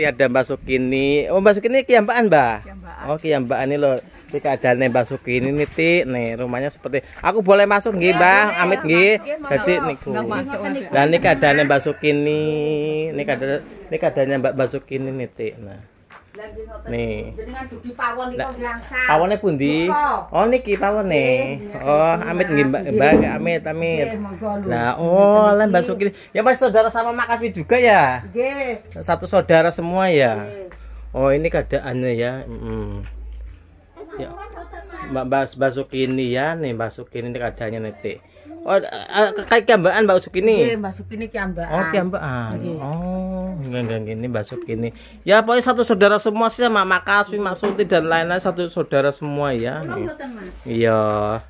ada Mbak Sukini. Oh, Mbak Sukini kiambaan, Mbak. Kiambaan. Oh, kiambaan ini loh. ini keadaan Mbak Sukini nih, Ti. Nih, rumahnya seperti Aku boleh masuk nggih, iya, Mbak? Amit iya, nggih. Iya, Jadi niku. Dan nah, ini keadaan Mbak Sukini. Ini keadaan ini keadaannya Mbak Mbak Sukini nih, Ti. Nah. Nih. Jenengan dugi pawon niku gangsal. Pawone pundi? Oh niki pawone. Iya, iya, oh, iya, amit nggih Mbak, Mbak, amit, amit. Nah, oh, lem Mbak Suki. Ya Mas saudara sama Mak Kasbi juga ya? Nggih. Satu saudara semua ya. Oh, ini keadaannya ya. Mm. Ya. Mbak Mbak ini ya, nih Mbak Sukini ini keadaannya nanti. Oh, eh, eh, kayak kiambaan Mbak Sukini. Iya, Mbak Sukini kiambaan. Oh, kiambaan. Iya. Oh, enggak enggak ini Mbak Sukini. Ya pokoknya satu saudara semua sih Mak Makaswi, Mak Suti dan lain-lain satu saudara semua ya. Iya.